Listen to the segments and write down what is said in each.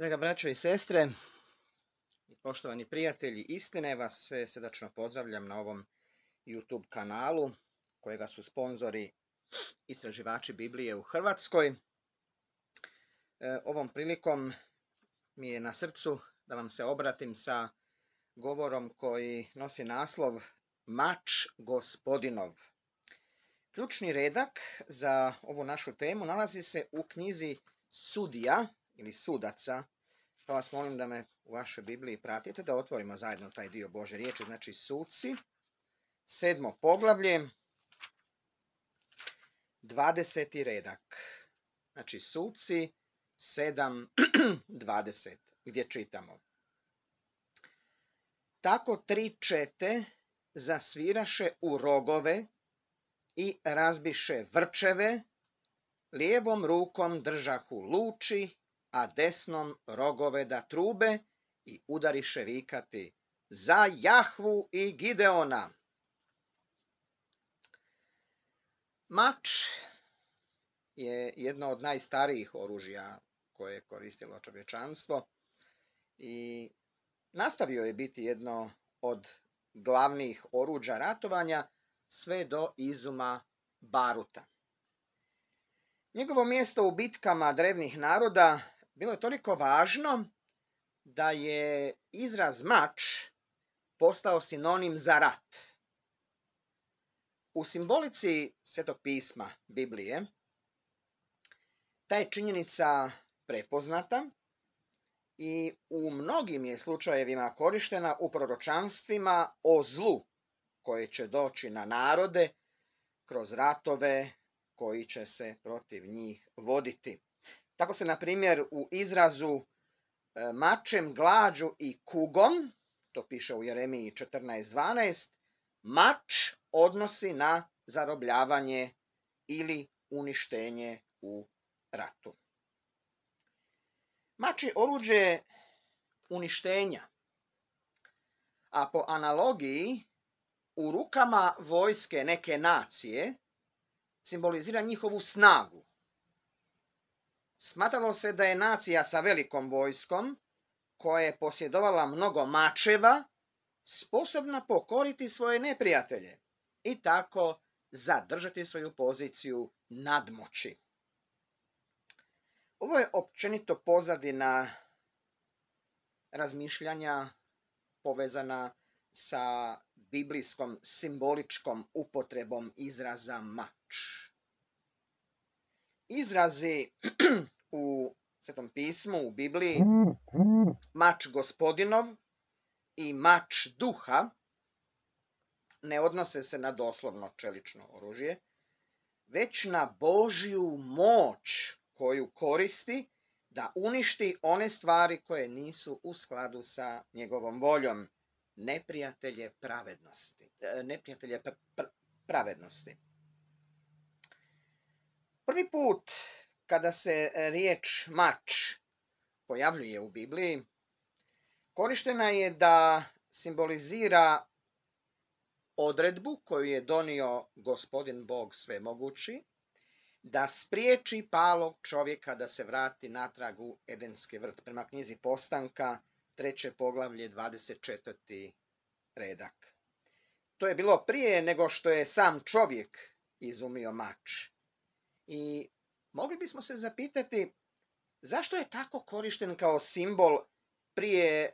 Draga braćo i sestre, poštovani prijatelji istine, vas sve srdačno pozdravljam na ovom YouTube kanalu kojega su sponzori istraživači Biblije u Hrvatskoj. E, ovom prilikom mi je na srcu da vam se obratim sa govorom koji nosi naslov Mač gospodinov. Ključni redak za ovu našu temu nalazi se u knjizi Sudija, ili sudaca, pa vas molim da me u vašoj Bibliji pratite, da otvorimo zajedno taj dio Bože riječi, znači suci, sedmo poglavlje, 20. redak. Znači suci 7.20 gdje čitamo. Tako tri čete zasviraše u rogove i razbiše vrčeve, lijevom rukom držahu luči, a desnom rogove da trube i udariše vikati za Jahvu i Gideona. Mač je jedno od najstarijih oružja koje je koristilo čovječanstvo i nastavio je biti jedno od glavnih oruđa ratovanja sve do izuma baruta. Njegovo mjesto u bitkama drevnih naroda bilo je toliko važno da je izraz mač postao sinonim za rat. U simbolici Svetog pisma Biblije ta je činjenica prepoznata i u mnogim je slučajevima korištena u proročanstvima o zlu koje će doći na narode kroz ratove koji će se protiv njih voditi. Tako se, na primjer, u izrazu e, mačem, glađu i kugom, to piše u Jeremiji 14.12, mač odnosi na zarobljavanje ili uništenje u ratu. Mač je oruđe uništenja, a po analogiji u rukama vojske neke nacije simbolizira njihovu snagu, Smatralo se da je nacija sa velikom vojskom, koja je posjedovala mnogo mačeva, sposobna pokoriti svoje neprijatelje i tako zadržati svoju poziciju nadmoći. Ovo je općenito pozadina razmišljanja povezana sa biblijskom simboličkom upotrebom izraza mač izrazi u Svetom pismu, u Bibliji, mač gospodinov i mač duha ne odnose se na doslovno čelično oružje, već na Božju moć koju koristi da uništi one stvari koje nisu u skladu sa njegovom voljom. Neprijatelje pravednosti. E, neprijatelje pravednosti. Prvi put kada se e, riječ mač pojavljuje u Bibliji, korištena je da simbolizira odredbu koju je donio gospodin Bog svemogući, da spriječi palog čovjeka da se vrati natrag u Edenski vrt. Prema knjizi Postanka, treće poglavlje, 24. redak. To je bilo prije nego što je sam čovjek izumio mač. I mogli bismo se zapitati zašto je tako korišten kao simbol prije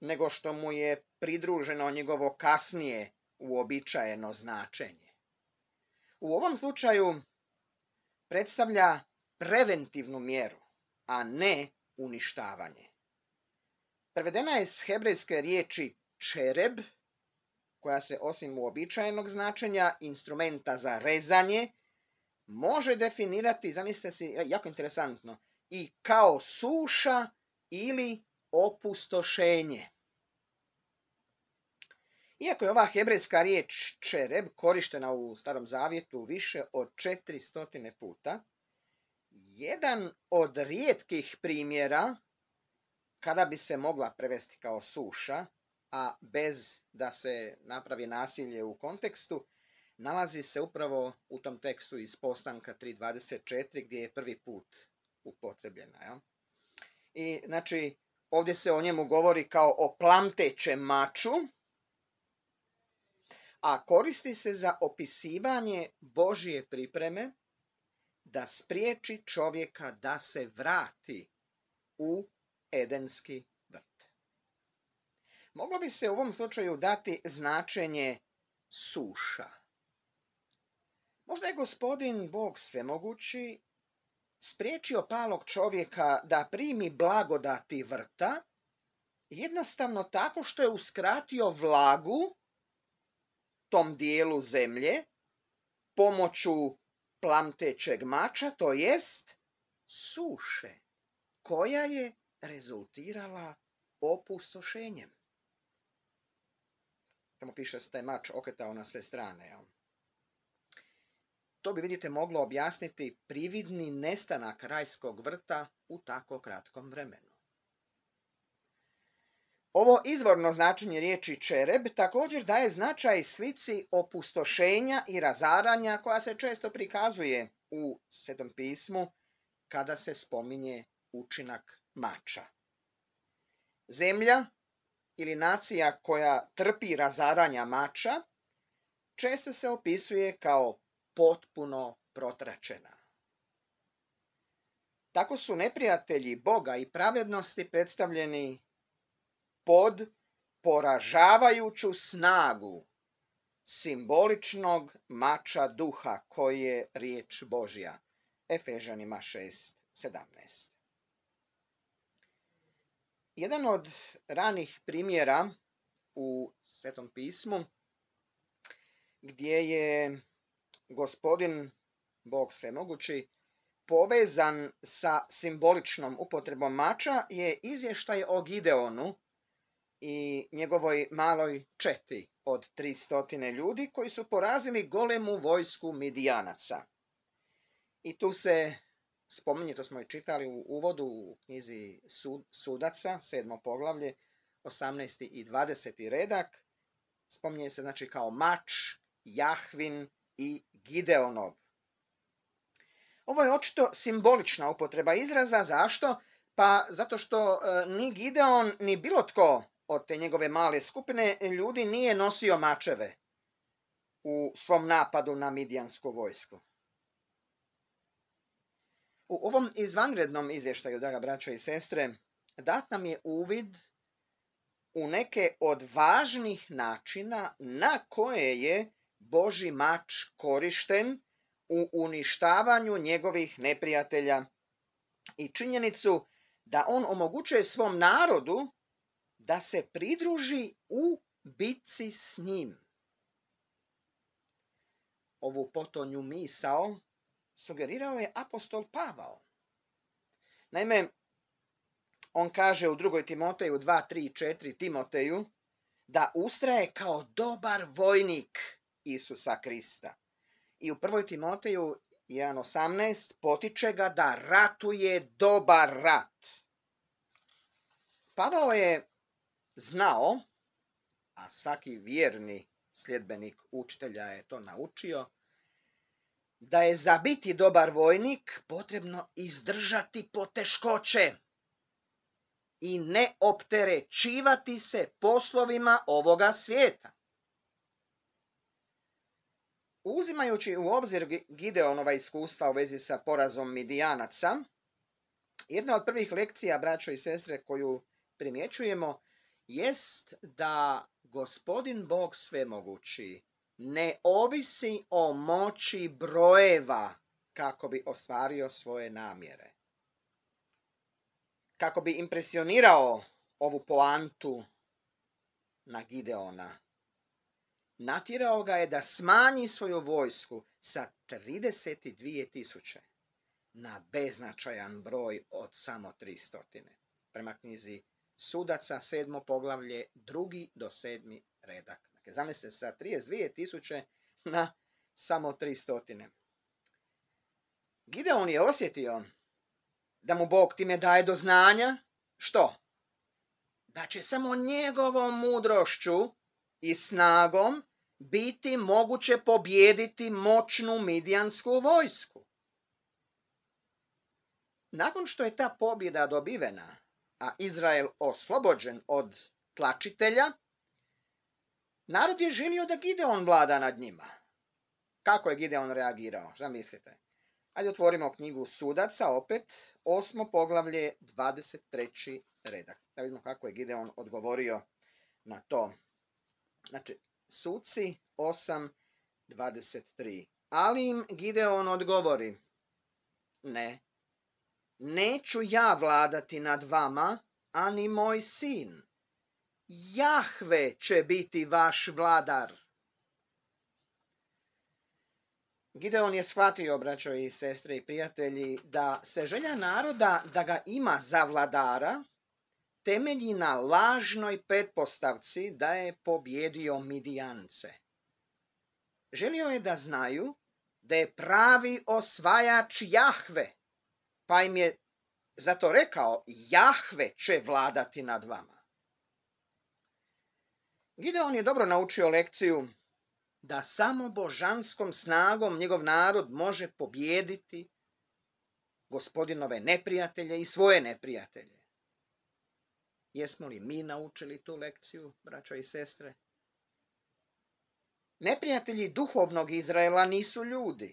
nego što mu je pridruženo njegovo kasnije uobičajeno značenje. U ovom slučaju predstavlja preventivnu mjeru, a ne uništavanje. Prevedena je s hebrejske riječi čereb, koja se osim uobičajenog značenja instrumenta za rezanje može definirati, zamislite si, e, jako interesantno, i kao suša ili opustošenje. Iako je ova hebrejska riječ čereb korištena u Starom Zavjetu više od 400 puta, jedan od rijetkih primjera kada bi se mogla prevesti kao suša, a bez da se napravi nasilje u kontekstu, nalazi se upravo u tom tekstu iz postanka 3.24 gdje je prvi put upotrebljena. Ja? I znači ovdje se o njemu govori kao o plamtećem maču, a koristi se za opisivanje Božije pripreme da spriječi čovjeka da se vrati u edenski vrt. Moglo bi se u ovom slučaju dati značenje suša. Možda je gospodin Bog svemogući spriječio palog čovjeka da primi blagodati vrta jednostavno tako što je uskratio vlagu tom dijelu zemlje pomoću plamtećeg mača, to jest suše, koja je rezultirala opustošenjem. Tamo piše da taj mač okretao na sve strane. Jel? To bi, vidite, moglo objasniti prividni nestanak rajskog vrta u tako kratkom vremenu. Ovo izvorno značenje riječi čereb također daje značaj slici opustošenja i razaranja koja se često prikazuje u Svetom pismu kada se spominje učinak mača. Zemlja ili nacija koja trpi razaranja mača često se opisuje kao potpuno protračena. Tako su neprijatelji Boga i pravednosti predstavljeni pod poražavajuću snagu simboličnog mača duha koji je riječ Božja. Efežanima 6.17 Jedan od ranih primjera u Svetom pismu gdje je gospodin, Bog mogući, povezan sa simboličnom upotrebom mača je izvještaj o Gideonu i njegovoj maloj četi od 300 ljudi koji su porazili golemu vojsku Midijanaca. I tu se spominje, to smo i čitali u uvodu u knjizi Sudaca, sedmo poglavlje, 18. i 20. redak, spominje se znači kao mač, jahvin, i Gideonov. Ovo je očito simbolična upotreba izraza. Zašto? Pa zato što e, ni Gideon, ni bilo tko od te njegove male skupine ljudi nije nosio mačeve u svom napadu na Midijansku vojsku. U ovom izvanrednom izvještaju, draga braćo i sestre, dat nam je uvid u neke od važnih načina na koje je Boži mač korišten u uništavanju njegovih neprijatelja i činjenicu da on omogućuje svom narodu da se pridruži u bici s njim. Ovu potonju misao sugerirao je apostol Pavao. Naime, on kaže u drugoj Timoteju 2, 3, 4 Timoteju da ustraje kao dobar vojnik – Isusa Krista. I u 1. Timoteju 1.18 potiče ga da ratuje dobar rat. Pavao je znao, a svaki vjerni sljedbenik učitelja je to naučio, da je za biti dobar vojnik potrebno izdržati poteškoće i ne opterećivati se poslovima ovoga svijeta. Uzimajući u obzir Gideonova iskustva u vezi sa porazom Midijanaca, jedna od prvih lekcija, braćo i sestre, koju primjećujemo, jest da gospodin Bog mogući ne ovisi o moći brojeva kako bi ostvario svoje namjere. Kako bi impresionirao ovu poantu na Gideona, natjerao ga je da smanji svoju vojsku sa 32 tisuće na beznačajan broj od samo 300. Prema knjizi sudaca, sedmo poglavlje, drugi do sedmi redak. Dakle, zamislite sa 32 tisuće na samo 300. Gideon je osjetio da mu Bog time daje do znanja što? Da će samo njegovom mudrošću i snagom biti moguće pobijediti moćnu midijansku vojsku. Nakon što je ta pobjeda dobivena, a Izrael oslobođen od tlačitelja, narod je želio da Gideon vlada nad njima. Kako je Gideon reagirao? Šta mislite? Ajde otvorimo knjigu Sudaca, opet, osmo poglavlje, 23. redak. Da vidimo kako je Gideon odgovorio na to. Znači, Suci 8.23. Ali im Gideon odgovori, ne, neću ja vladati nad vama, ani moj sin. Jahve će biti vaš vladar. Gideon je shvatio, braćo i sestre i prijatelji, da se želja naroda da ga ima za vladara – temelji na lažnoj pretpostavci da je pobjedio Midijance. Želio je da znaju da je pravi osvajač Jahve, pa im je zato rekao Jahve će vladati nad vama. Gideon je dobro naučio lekciju da samo božanskom snagom njegov narod može pobjediti gospodinove neprijatelje i svoje neprijatelje. Jesmo li mi naučili tu lekciju, braćo i sestre? Neprijatelji duhovnog Izraela nisu ljudi,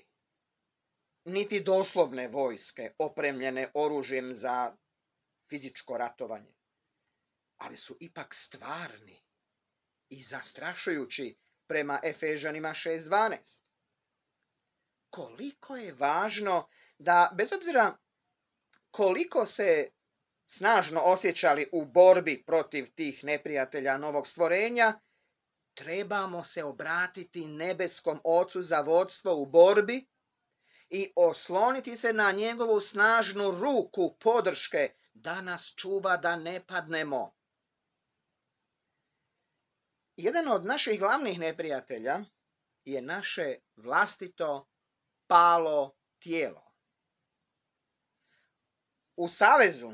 niti doslovne vojske opremljene oružjem za fizičko ratovanje, ali su ipak stvarni i zastrašujući prema Efežanima 6.12. Koliko je važno da, bez obzira koliko se snažno osjećali u borbi protiv tih neprijatelja novog stvorenja, trebamo se obratiti nebeskom ocu za vodstvo u borbi i osloniti se na njegovu snažnu ruku podrške da nas čuva da ne padnemo. Jedan od naših glavnih neprijatelja je naše vlastito palo tijelo. U savezu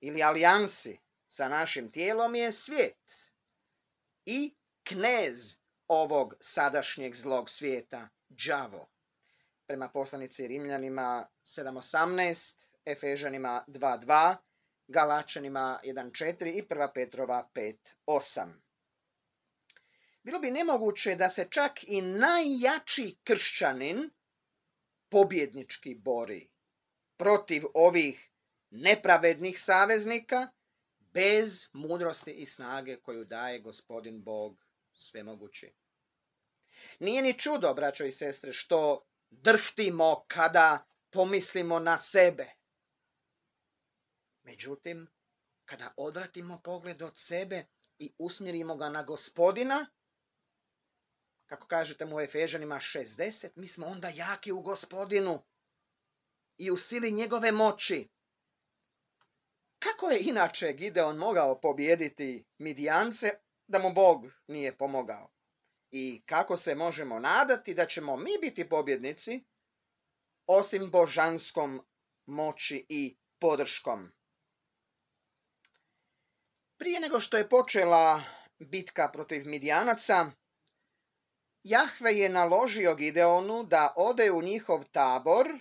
ili alijansi sa našim tijelom je svijet i knez ovog sadašnjeg zlog svijeta, đavo. Prema poslanici Rimljanima 7.18, Efežanima 2.2, Galačanima 1.4 i 1. Petrova 5.8. Bilo bi nemoguće da se čak i najjači kršćanin pobjednički bori protiv ovih nepravednih saveznika bez mudrosti i snage koju daje gospodin Bog svemogući. Nije ni čudo, braćo i sestre, što drhtimo kada pomislimo na sebe. Međutim, kada odratimo pogled od sebe i usmjerimo ga na gospodina, kako kažete mu u Efežanima 60, mi smo onda jaki u gospodinu i u sili njegove moći. Kako je inače Gideon mogao pobijediti Midijance da mu Bog nije pomogao? I kako se možemo nadati da ćemo mi biti pobjednici osim božanskom moći i podrškom? Prije nego što je počela bitka protiv Midijanaca, Jahve je naložio Gideonu da ode u njihov tabor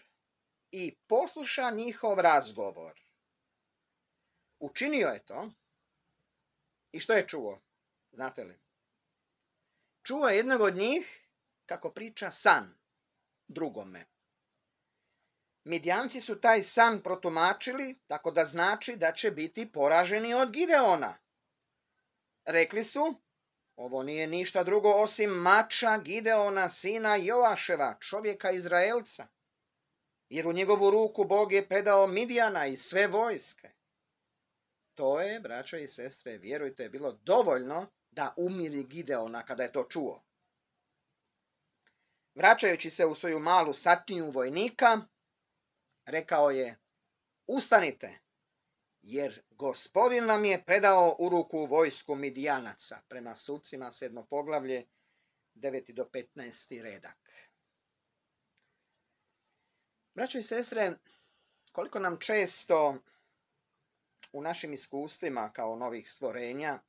i posluša njihov razgovor. Učinio je to i što je čuo? Znate li? Čuo je jednog od njih kako priča san drugome. Midjanci su taj san protumačili tako da znači da će biti poraženi od Gideona. Rekli su, ovo nije ništa drugo osim mača Gideona, sina Joaševa, čovjeka Izraelca. Jer u njegovu ruku Bog je predao Midjana i sve vojske. To je, braćo i sestre, vjerujte, bilo dovoljno da umiri Gideona kada je to čuo. Vraćajući se u svoju malu satniju vojnika, rekao je, ustanite, jer gospodin nam je predao u ruku vojsku Midijanaca, prema sucima sedmo poglavlje, 9. do 15. redak. Braćo i sestre, koliko nam često u našim iskustvima kao novih stvorenja,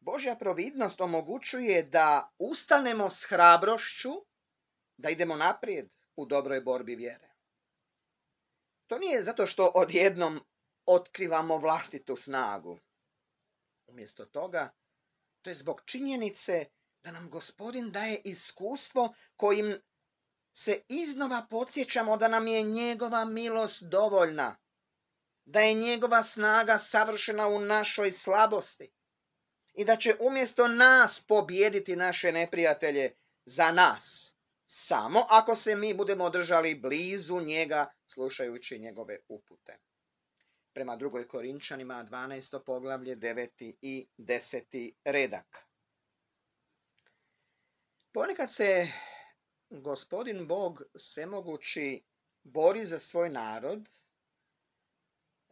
Božja providnost omogućuje da ustanemo s hrabrošću, da idemo naprijed u dobroj borbi vjere. To nije zato što odjednom otkrivamo vlastitu snagu. Umjesto toga, to je zbog činjenice da nam gospodin daje iskustvo kojim se iznova podsjećamo da nam je njegova milost dovoljna da je njegova snaga savršena u našoj slabosti i da će umjesto nas pobijediti naše neprijatelje za nas, samo ako se mi budemo držali blizu njega slušajući njegove upute. Prema drugoj Korinčanima 12. poglavlje 9. i 10. redak. Ponekad se gospodin Bog svemogući bori za svoj narod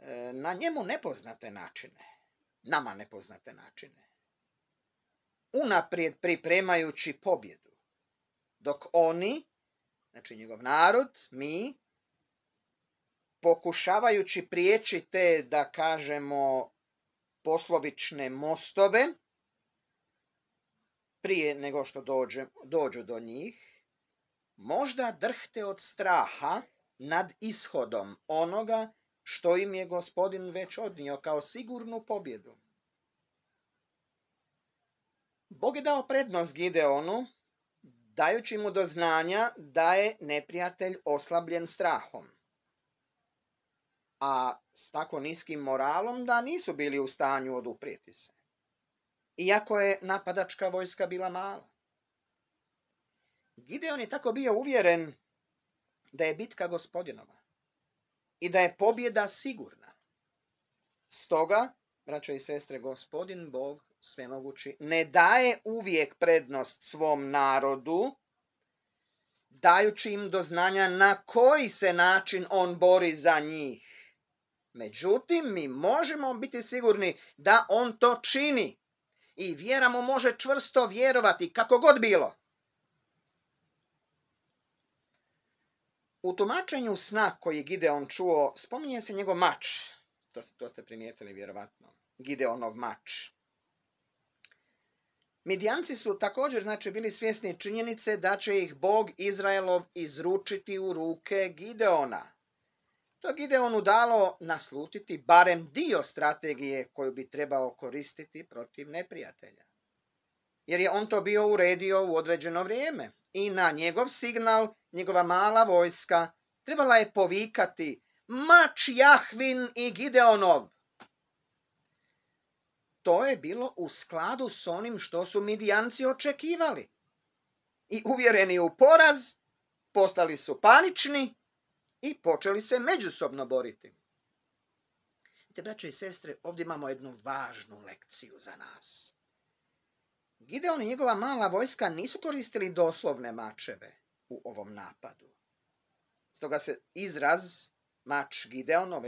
E, na njemu nepoznate načine, nama nepoznate načine, unaprijed pripremajući pobjedu, dok oni, znači njegov narod, mi, pokušavajući prijeći te, da kažemo, poslovične mostove, prije nego što dođe, dođu do njih, možda drhte od straha nad ishodom onoga što im je gospodin već odnio kao sigurnu pobjedu. Bog je dao prednost Gideonu, dajući mu do znanja da je neprijatelj oslabljen strahom. A s tako niskim moralom da nisu bili u stanju oduprijeti se. Iako je napadačka vojska bila mala. Gideon je tako bio uvjeren da je bitka gospodinova i da je pobjeda sigurna. Stoga, braćo i sestre, gospodin Bog svemogući ne daje uvijek prednost svom narodu, dajući im do znanja na koji se način on bori za njih. Međutim, mi možemo biti sigurni da on to čini i vjera mu može čvrsto vjerovati kako god bilo. U tumačenju sna koji Gideon čuo spominje se njegov mač. To, to ste primijetili vjerovatno. Gideonov mač. Midijanci su također znači bili svjesni činjenice da će ih Bog Izraelov izručiti u ruke Gideona. To Gideonu dalo naslutiti barem dio strategije koju bi trebao koristiti protiv neprijatelja jer je on to bio uredio u određeno vrijeme. I na njegov signal, njegova mala vojska, trebala je povikati Mač Jahvin i Gideonov. To je bilo u skladu s onim što su Midijanci očekivali. I uvjereni u poraz, postali su panični i počeli se međusobno boriti. Te braće i sestre, ovdje imamo jednu važnu lekciju za nas. Gideon i njegova mala vojska nisu koristili doslovne mačeve u ovom napadu. Stoga se izraz mač Gideonov,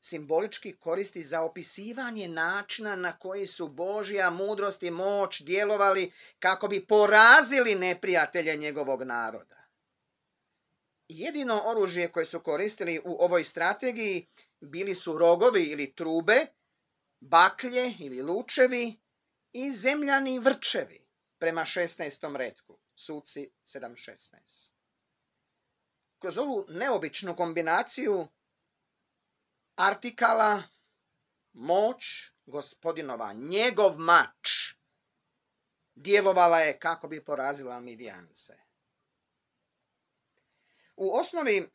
simbolički koristi za opisivanje načina na koji su Božja mudrost i moć djelovali kako bi porazili neprijatelje njegovog naroda. Jedino oružje koje su koristili u ovoj strategiji bili su rogovi ili trube, baklje ili lučevi i zemljani vrčevi prema 16. redku, suci 7.16. Kroz ovu neobičnu kombinaciju artikala moć gospodinova, njegov mač, djelovala je kako bi porazila Midijance. U osnovi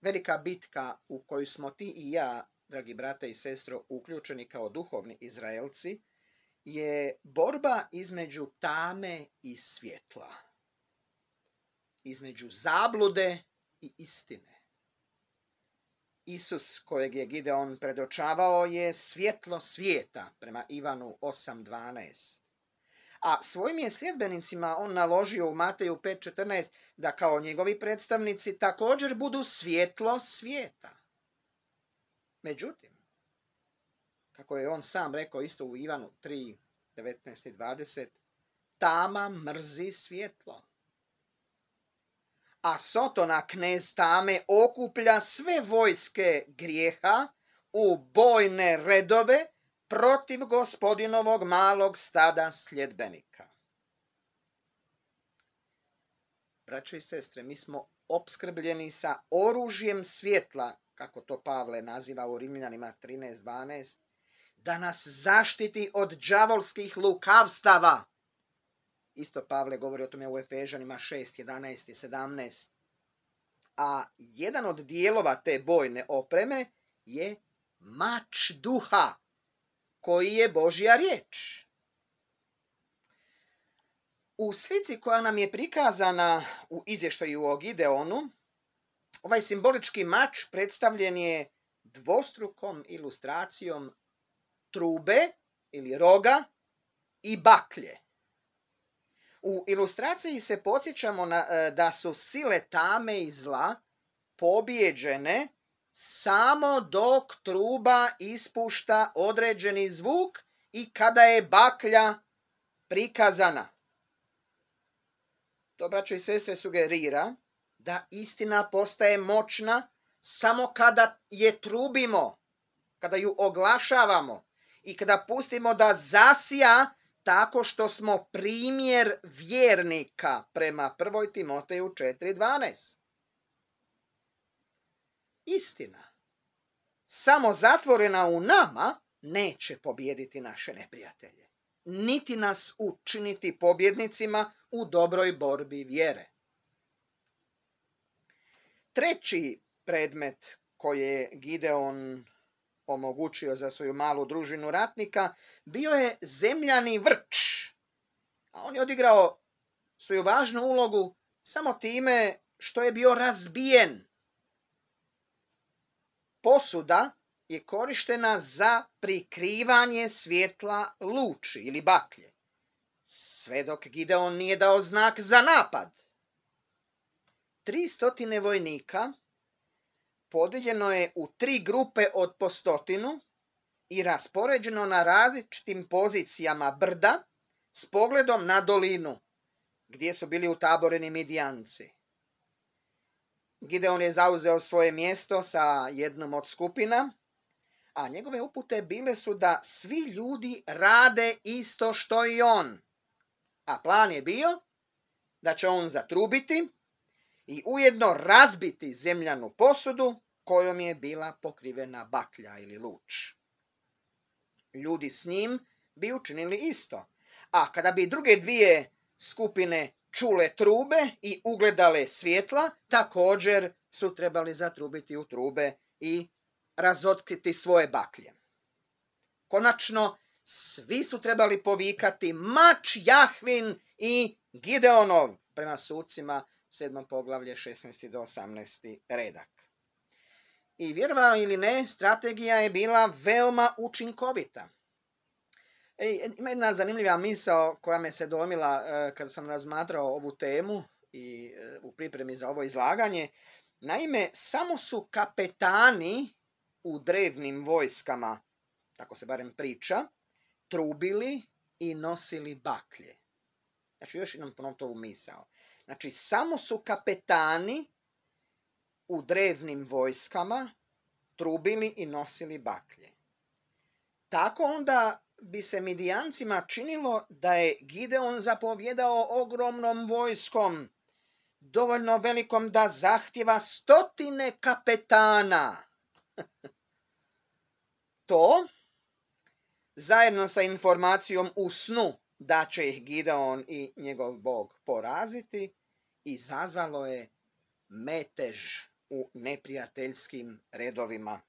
velika bitka u kojoj smo ti i ja, dragi brate i sestro, uključeni kao duhovni Izraelci – je borba između tame i svjetla. Između zablude i istine. Isus kojeg je Gideon predočavao je svjetlo svijeta prema Ivanu 8.12. A svojim je sljedbenicima on naložio u Mateju 5.14 da kao njegovi predstavnici također budu svjetlo svijeta. Međutim, kako je on sam rekao isto u Ivanu 3, 19 i 20, tama mrzi svjetlo. A Sotona, knez tame, okuplja sve vojske grijeha u bojne redove protiv gospodinovog malog stada sljedbenika. Braćo i sestre, mi smo opskrbljeni sa oružjem svjetla, kako to Pavle naziva u Rimljanima 13.12, da nas zaštiti od đavolskih lukavstava. Isto Pavle govori o tome u Efežanima 6, 11 i 17. A jedan od dijelova te bojne opreme je mač duha, koji je Božja riječ. U slici koja nam je prikazana u izvještaju o Gideonu, ovaj simbolički mač predstavljen je dvostrukom ilustracijom trube ili roga i baklje. U ilustraciji se podsjećamo na, e, da su sile tame i zla pobjeđene samo dok truba ispušta određeni zvuk i kada je baklja prikazana. To, braćo i sestre, sugerira da istina postaje moćna samo kada je trubimo, kada ju oglašavamo, i kada pustimo da zasija tako što smo primjer vjernika prema 1. Timoteju 4.12. Istina, samo zatvorena u nama neće pobijediti naše neprijatelje, niti nas učiniti pobjednicima u dobroj borbi vjere. Treći predmet koji je Gideon omogućio za svoju malu družinu ratnika, bio je zemljani vrč. A on je odigrao svoju važnu ulogu samo time što je bio razbijen. Posuda je korištena za prikrivanje svjetla luči ili baklje. Sve dok Gideon nije dao znak za napad. Tri stotine vojnika podijeljeno je u tri grupe od po stotinu i raspoređeno na različitim pozicijama brda s pogledom na dolinu, gdje su bili utaboreni Midijanci. Gideon je zauzeo svoje mjesto sa jednom od skupina, a njegove upute bile su da svi ljudi rade isto što i on. A plan je bio da će on zatrubiti i ujedno razbiti zemljanu posudu kojom je bila pokrivena baklja ili luč. Ljudi s njim bi učinili isto, a kada bi druge dvije skupine čule trube i ugledale svjetla, također su trebali zatrubiti u trube i razotkriti svoje baklje. Konačno, svi su trebali povikati mač Jahvin i Gideonov prema sucima 7. poglavlje 16. do 18. redak. I vjerovali ili ne, strategija je bila veoma učinkovita. E, ima jedna zanimljiva misao koja me se domila e, kada sam razmatrao ovu temu i e, u pripremi za ovo izlaganje. Naime, samo su kapetani u drevnim vojskama, tako se barem priča, trubili i nosili baklje. Znači, još jednom ponovno misao. Znači, samo su kapetani u drevnim vojskama trubili i nosili baklje. Tako onda bi se Midijancima činilo da je Gideon zapovjedao ogromnom vojskom, dovoljno velikom da zahtjeva stotine kapetana. to, zajedno sa informacijom u snu da će ih Gideon i njegov bog poraziti, izazvalo je metež u neprijateljskim redovima,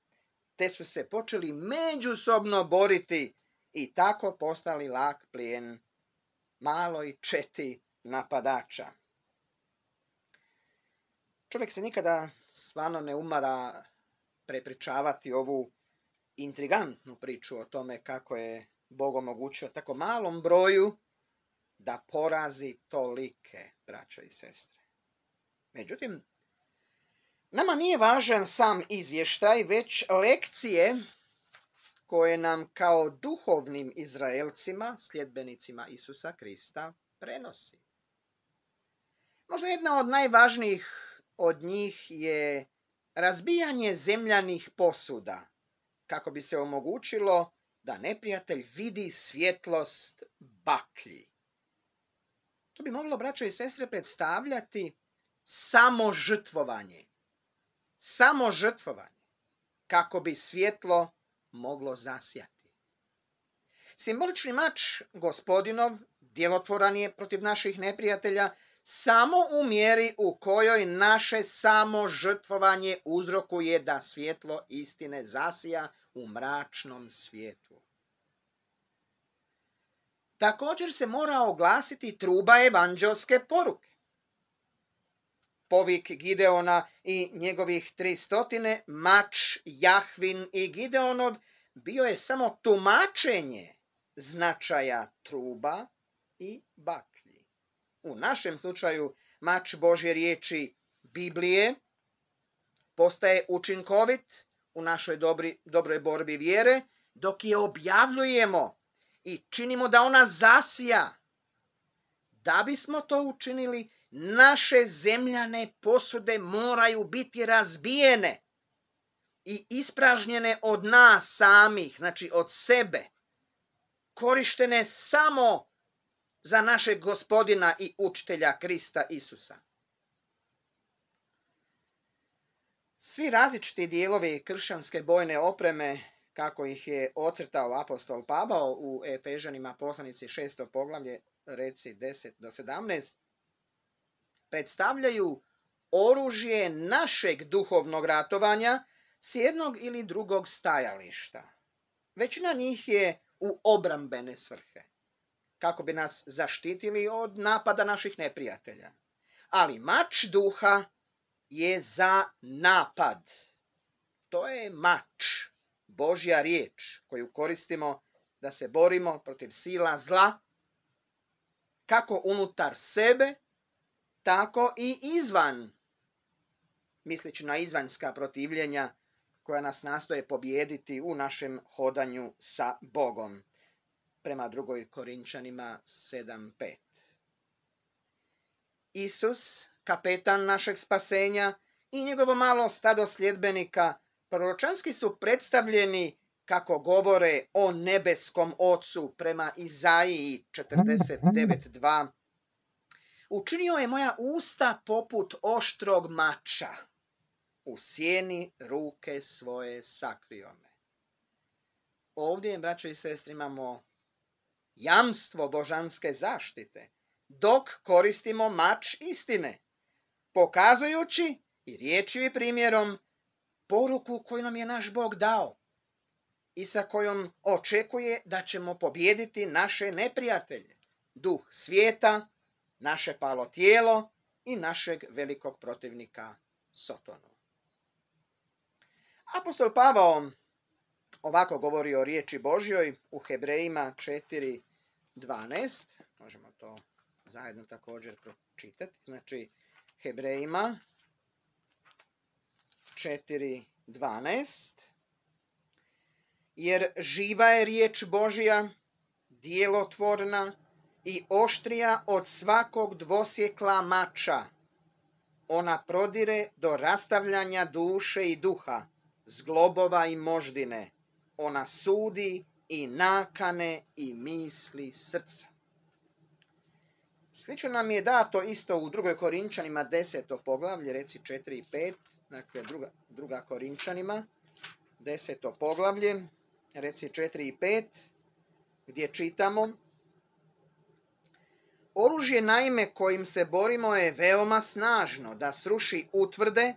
te su se počeli međusobno boriti i tako postali lak plijen maloj četi napadača. Čovjek se nikada stvarno ne umara prepričavati ovu intrigantnu priču o tome kako je Bog omogućio tako malom broju da porazi tolike braća i sestre. Međutim, Nama nije važan sam izvještaj, već lekcije koje nam kao duhovnim Izraelcima, sljedbenicima Isusa Krista, prenosi. Možda jedna od najvažnijih od njih je razbijanje zemljanih posuda, kako bi se omogućilo da neprijatelj vidi svjetlost baklji. To bi moglo, braćo i sestre, predstavljati samo žrtvovanje, samo žrtvovanje kako bi svjetlo moglo zasjati. Simbolični mač gospodinov djelotvoran je protiv naših neprijatelja samo u mjeri u kojoj naše samo žrtvovanje uzrokuje da svjetlo istine zasija u mračnom svijetu. Također se mora oglasiti truba evanđelske poruke povik Gideona i njegovih tri stotine, mač, jahvin i Gideonov bio je samo tumačenje značaja truba i baklji. U našem slučaju mač Božje riječi Biblije postaje učinkovit u našoj dobri, dobroj borbi vjere dok je objavljujemo i činimo da ona zasija. Da bismo to učinili, naše zemljane posude moraju biti razbijene i ispražnjene od nas samih, znači od sebe, korištene samo za našeg gospodina i učitelja Krista Isusa. Svi različiti dijelovi kršćanske bojne opreme, kako ih je ocrtao apostol Pavao u Efežanima poslanici 6. poglavlje, reci 10 do 17, predstavljaju oružje našeg duhovnog ratovanja s jednog ili drugog stajališta. Većina njih je u obrambene svrhe, kako bi nas zaštitili od napada naših neprijatelja. Ali mač duha je za napad. To je mač, Božja riječ koju koristimo da se borimo protiv sila zla, kako unutar sebe, tako i izvan, misleći na izvanjska protivljenja koja nas nastoje pobijediti u našem hodanju sa Bogom, prema drugoj Korinčanima 7.5. Isus, kapetan našeg spasenja i njegovo malo stado sljedbenika, proročanski su predstavljeni kako govore o nebeskom ocu prema Izaiji 49.2 Učinio je moja usta poput oštrog mača. U sjeni ruke svoje sakrio me. Ovdje, braćo i sestri, imamo jamstvo božanske zaštite, dok koristimo mač istine, pokazujući i riječi i primjerom poruku koju nam je naš Bog dao i sa kojom očekuje da ćemo pobijediti naše neprijatelje, duh svijeta, naše palo tijelo i našeg velikog protivnika Sotonu. Apostol Pavao ovako govori o riječi Božjoj u Hebrejima 4.12. Možemo to zajedno također pročitati. Znači, Hebrejima 4.12. Jer živa je riječ Božja, djelotvorna, i oštrija od svakog dvosjekla mača. Ona prodire do rastavljanja duše i duha, zglobova i moždine. Ona sudi i nakane i misli srca. Slično nam je dato isto u drugoj Korinčanima 10. poglavlje, reci 4 i 5, dakle druga, druga Korinčanima, 10. poglavlje, reci 4 i 5, gdje čitamo Oružje naime kojim se borimo je veoma snažno da sruši utvrde,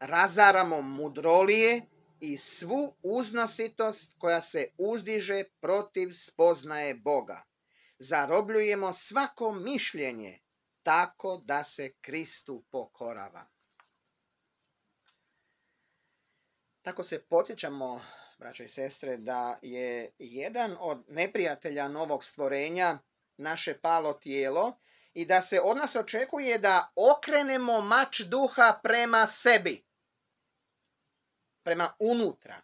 razaramo mudrolije i svu uznositost koja se uzdiže protiv spoznaje Boga. Zarobljujemo svako mišljenje tako da se Kristu pokorava. Tako se podsjećamo, braćo i sestre, da je jedan od neprijatelja novog stvorenja naše palo tijelo i da se od nas očekuje da okrenemo mač duha prema sebi, prema unutra,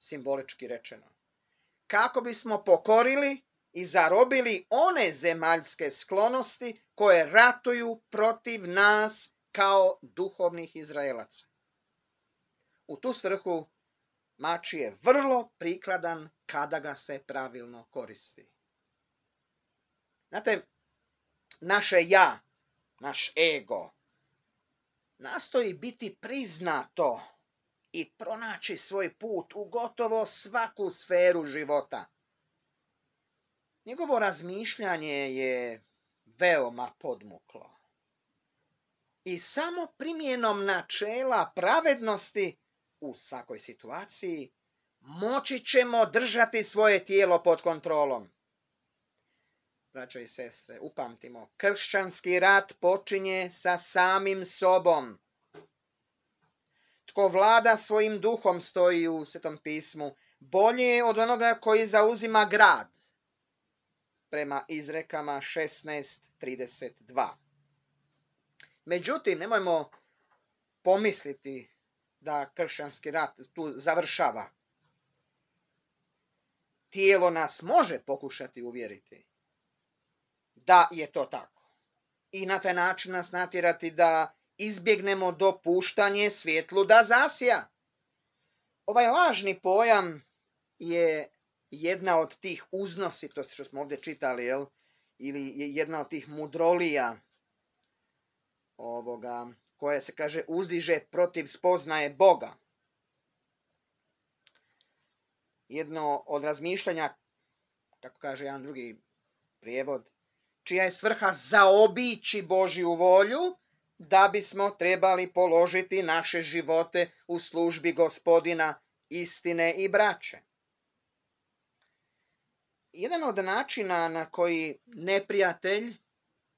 simbolički rečeno, kako bismo pokorili i zarobili one zemaljske sklonosti koje ratuju protiv nas kao duhovnih Izraelaca. U tu svrhu mač je vrlo prikladan kada ga se pravilno koristi. Znate, naše ja, naš ego, nastoji biti priznato i pronaći svoj put u gotovo svaku sferu života. Njegovo razmišljanje je veoma podmuklo. I samo primjenom načela pravednosti u svakoj situaciji moći ćemo držati svoje tijelo pod kontrolom braćo i sestre, upamtimo, kršćanski rat počinje sa samim sobom. Tko vlada svojim duhom stoji u Svetom pismu, bolje je od onoga koji zauzima grad, prema izrekama 16.32. Međutim, nemojmo pomisliti da kršćanski rat tu završava. Tijelo nas može pokušati uvjeriti da je to tako. I na taj način nas natjerati da izbjegnemo dopuštanje svjetlu da zasija. Ovaj lažni pojam je jedna od tih uznositosti što smo ovdje čitali, jel? Ili je jedna od tih mudrolija ovoga, koja se kaže uzdiže protiv spoznaje Boga. Jedno od razmišljanja, kako kaže jedan drugi prijevod, čija je svrha zaobići Božju volju, da bismo trebali položiti naše živote u službi gospodina istine i braće. Jedan od načina na koji neprijatelj,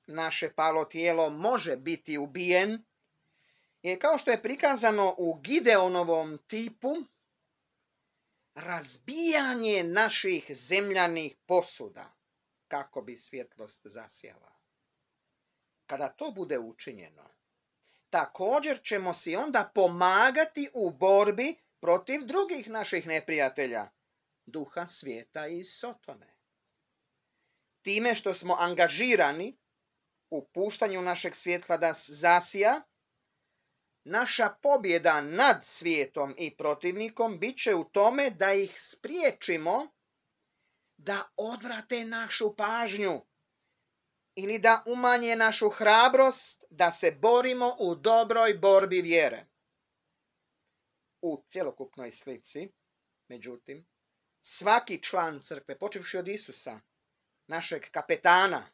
naše palo tijelo, može biti ubijen, je kao što je prikazano u Gideonovom tipu, razbijanje naših zemljanih posuda kako bi svjetlost zasijala. Kada to bude učinjeno, također ćemo si onda pomagati u borbi protiv drugih naših neprijatelja, duha svijeta i sotone. Time što smo angažirani u puštanju našeg svjetla da zasija, naša pobjeda nad svijetom i protivnikom bit će u tome da ih spriječimo da odvrate našu pažnju ili da umanje našu hrabrost da se borimo u dobroj borbi vjere. U cjelokupnoj slici, međutim, svaki član crkve, počevši od Isusa, našeg kapetana,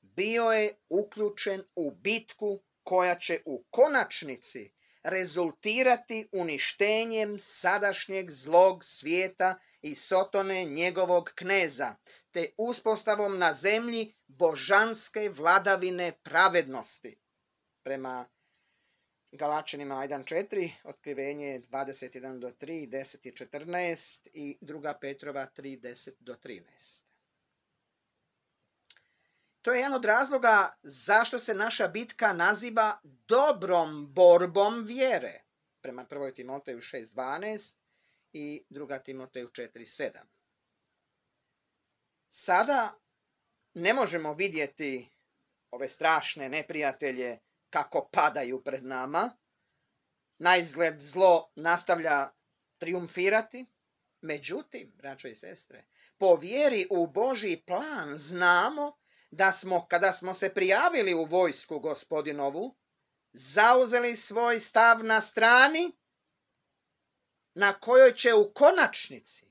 bio je uključen u bitku koja će u konačnici rezultirati uništenjem sadašnjeg zlog svijeta i Sotone njegovog kneza, te uspostavom na zemlji božanske vladavine pravednosti. Prema Galačanima 1.4, otkrivenje 21 do 3, i 14 i druga Petrova 3, do 13. To je jedan od razloga zašto se naša bitka naziva dobrom borbom vjere. Prema 1. Timoteju 6.12 i druga Timoteju 4.7. Sada ne možemo vidjeti ove strašne neprijatelje kako padaju pred nama. Na zlo nastavlja triumfirati. Međutim, braćo i sestre, po vjeri u Boži plan znamo da smo, kada smo se prijavili u vojsku gospodinovu, zauzeli svoj stav na strani na kojoj će u konačnici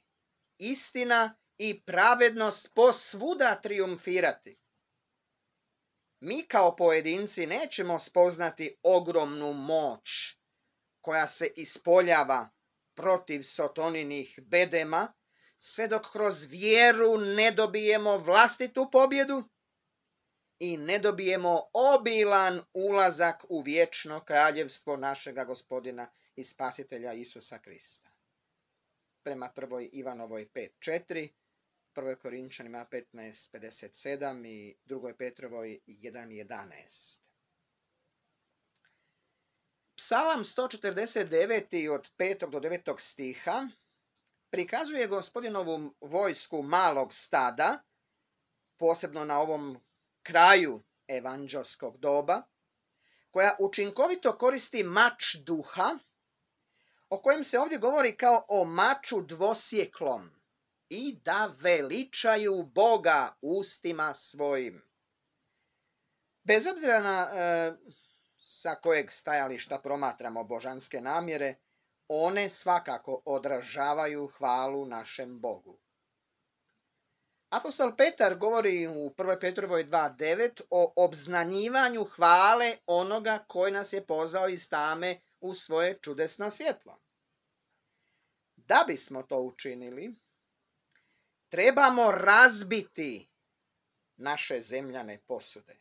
istina i pravednost posvuda triumfirati. Mi kao pojedinci nećemo spoznati ogromnu moć koja se ispoljava protiv sotoninih bedema, sve dok kroz vjeru ne dobijemo vlastitu pobjedu i ne dobijemo obilan ulazak u vječno kraljevstvo našega gospodina i spasitelja Isusa Krista. Prema prvoj Ivanovoj 5.4, prvoj Korinčanima 15.57 i drugoj Petrovoj 1.11. Psalam 149. od 5. do 9. stiha prikazuje gospodinovu vojsku malog stada, posebno na ovom kraju evanđelskog doba, koja učinkovito koristi mač duha o kojem se ovdje govori kao o maču dvosjeklom i da veličaju Boga ustima svojim. Bez obzira na e, sa kojeg stajališta promatramo božanske namjere, one svakako odražavaju hvalu našem Bogu. Apostol Petar govori u 1. Petrovoj 2.9 o obznanjivanju hvale onoga koji nas je pozvao iz tame u svoje čudesno svjetlo. Da bismo to učinili, trebamo razbiti naše zemljane posude,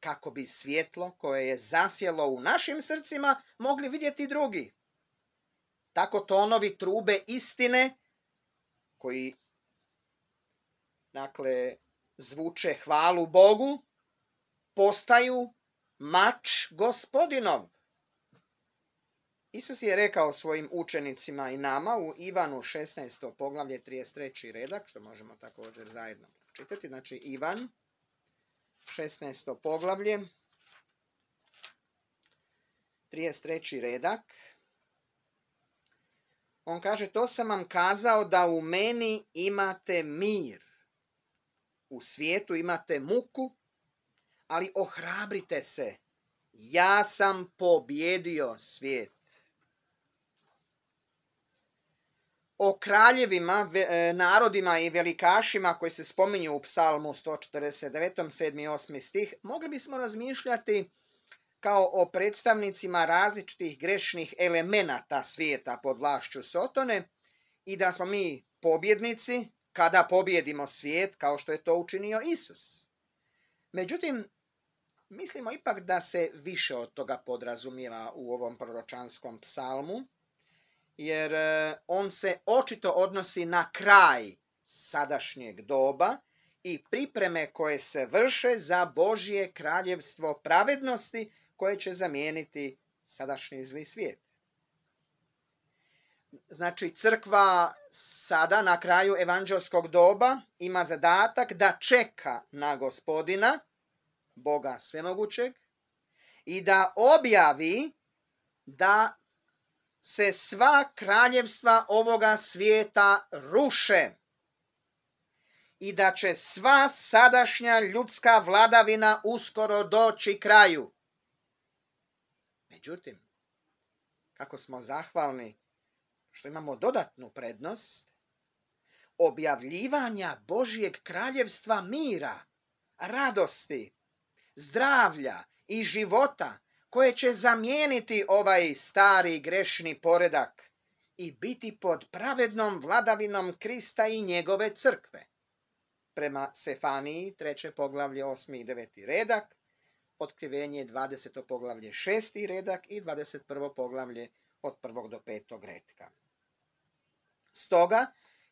kako bi svjetlo koje je zasjelo u našim srcima mogli vidjeti drugi. Tako tonovi trube istine, koji dakle, zvuče hvalu Bogu, postaju mač gospodinov. Isus je rekao svojim učenicima i nama u Ivanu 16. poglavlje 33. redak, što možemo također zajedno čitati. Znači Ivan 16. poglavlje 33. redak. On kaže, to sam vam kazao da u meni imate mir. U svijetu imate muku, ali ohrabrite se. Ja sam pobjedio svijet. o kraljevima, e, narodima i velikašima koji se spominju u psalmu 149. 7. i 8. stih, mogli bismo razmišljati kao o predstavnicima različitih grešnih elemenata svijeta pod vlašću Sotone i da smo mi pobjednici kada pobjedimo svijet kao što je to učinio Isus. Međutim, mislimo ipak da se više od toga podrazumijeva u ovom proročanskom psalmu, jer e, on se očito odnosi na kraj sadašnjeg doba i pripreme koje se vrše za Božje kraljevstvo pravednosti koje će zamijeniti sadašnji zli svijet. Znači, crkva sada na kraju evanđelskog doba ima zadatak da čeka na gospodina, Boga svemogućeg, i da objavi da se sva kraljevstva ovoga svijeta ruše i da će sva sadašnja ljudska vladavina uskoro doći kraju. Međutim, kako smo zahvalni što imamo dodatnu prednost, objavljivanja Božijeg kraljevstva mira, radosti, zdravlja i života koje će zamijeniti ovaj stari grešni poredak i biti pod pravednom vladavinom Krista i njegove crkve. Prema Sefaniji, treće poglavlje, osmi i deveti redak, otkrivenje 20. poglavlje, šesti redak i 21. poglavlje od prvog do petog redka. Stoga,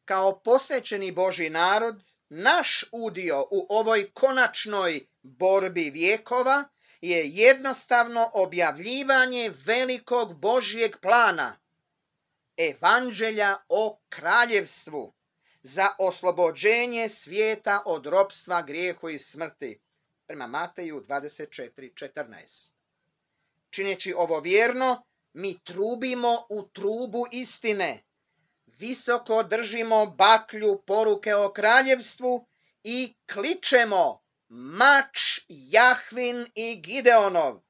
kao posvećeni Boži narod, naš udio u ovoj konačnoj borbi vijekova je jednostavno objavljivanje velikog Božijeg plana, evanđelja o kraljevstvu za oslobođenje svijeta od ropstva, grijehu i smrti, prema Mateju 24.14. Čineći ovo vjerno, mi trubimo u trubu istine, visoko držimo baklju poruke o kraljevstvu i kličemo mač Jahvin i Gideonov.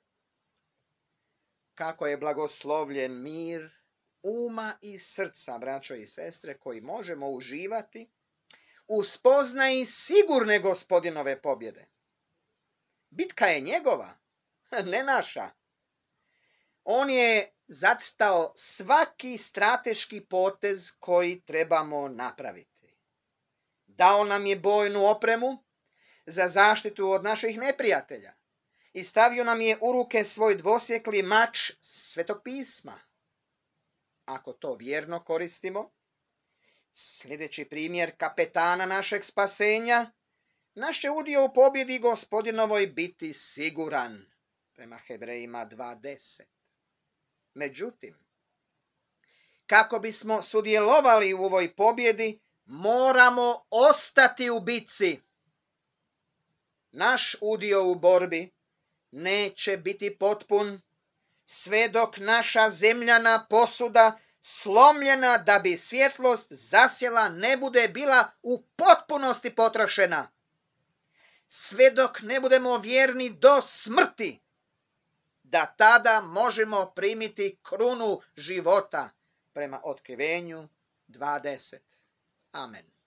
Kako je blagoslovljen mir uma i srca, braćo i sestre, koji možemo uživati u spoznaji sigurne gospodinove pobjede. Bitka je njegova, ne naša. On je zacrtao svaki strateški potez koji trebamo napraviti. Dao nam je bojnu opremu, za zaštitu od naših neprijatelja i stavio nam je u ruke svoj dvosjekli mač svetog pisma. Ako to vjerno koristimo, sljedeći primjer kapetana našeg spasenja, naš će udio u pobjedi gospodinovoj biti siguran, prema Hebrejima 2.10. Međutim, kako bismo sudjelovali u ovoj pobjedi, moramo ostati u bici naš udio u borbi neće biti potpun sve dok naša zemljana posuda slomljena da bi svjetlost zasjela ne bude bila u potpunosti potrošena. Sve dok ne budemo vjerni do smrti, da tada možemo primiti krunu života prema otkrivenju 20. Amen.